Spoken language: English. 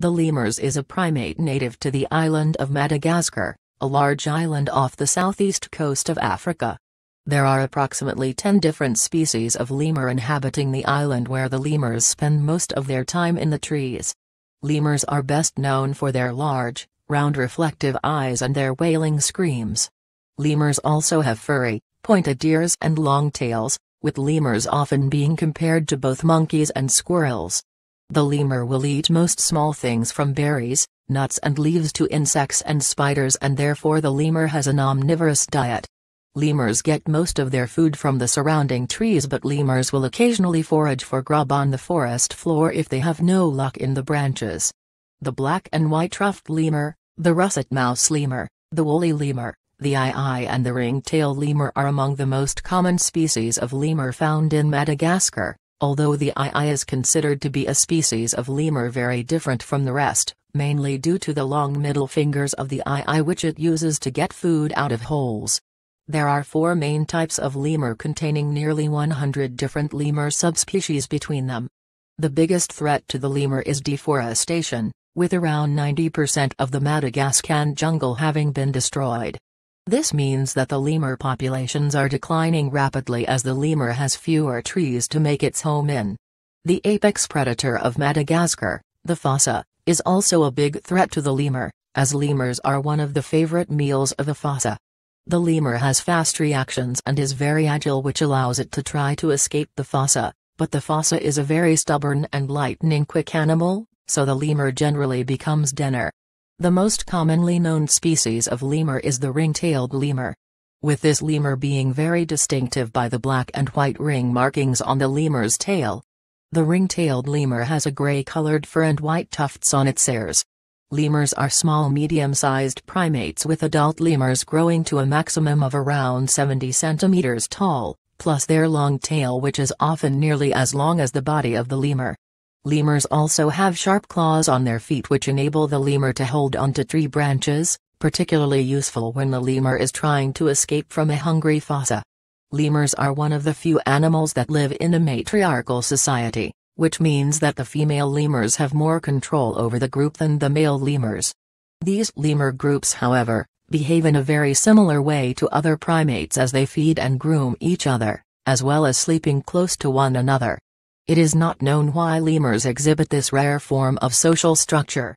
The lemurs is a primate native to the island of Madagascar, a large island off the southeast coast of Africa. There are approximately 10 different species of lemur inhabiting the island where the lemurs spend most of their time in the trees. Lemurs are best known for their large, round reflective eyes and their wailing screams. Lemurs also have furry, pointed ears and long tails, with lemurs often being compared to both monkeys and squirrels. The lemur will eat most small things from berries, nuts and leaves to insects and spiders and therefore the lemur has an omnivorous diet. Lemurs get most of their food from the surrounding trees but lemurs will occasionally forage for grub on the forest floor if they have no luck in the branches. The black and white ruffed lemur, the russet mouse lemur, the woolly lemur, the eye eye, and the ringtail lemur are among the most common species of lemur found in Madagascar. Although the ii is considered to be a species of lemur very different from the rest, mainly due to the long middle fingers of the ii which it uses to get food out of holes. There are four main types of lemur containing nearly 100 different lemur subspecies between them. The biggest threat to the lemur is deforestation, with around 90% of the Madagascan jungle having been destroyed. This means that the lemur populations are declining rapidly as the lemur has fewer trees to make its home in. The apex predator of Madagascar, the fossa, is also a big threat to the lemur, as lemurs are one of the favorite meals of the fossa. The lemur has fast reactions and is very agile which allows it to try to escape the fossa, but the fossa is a very stubborn and lightning quick animal, so the lemur generally becomes dinner. The most commonly known species of lemur is the ring-tailed lemur. With this lemur being very distinctive by the black and white ring markings on the lemur's tail. The ring-tailed lemur has a gray-colored fur and white tufts on its ears. Lemurs are small medium-sized primates with adult lemurs growing to a maximum of around 70 centimeters tall, plus their long tail which is often nearly as long as the body of the lemur. Lemurs also have sharp claws on their feet which enable the lemur to hold onto tree branches, particularly useful when the lemur is trying to escape from a hungry fossa. Lemurs are one of the few animals that live in a matriarchal society, which means that the female lemurs have more control over the group than the male lemurs. These lemur groups however, behave in a very similar way to other primates as they feed and groom each other, as well as sleeping close to one another. It is not known why lemurs exhibit this rare form of social structure.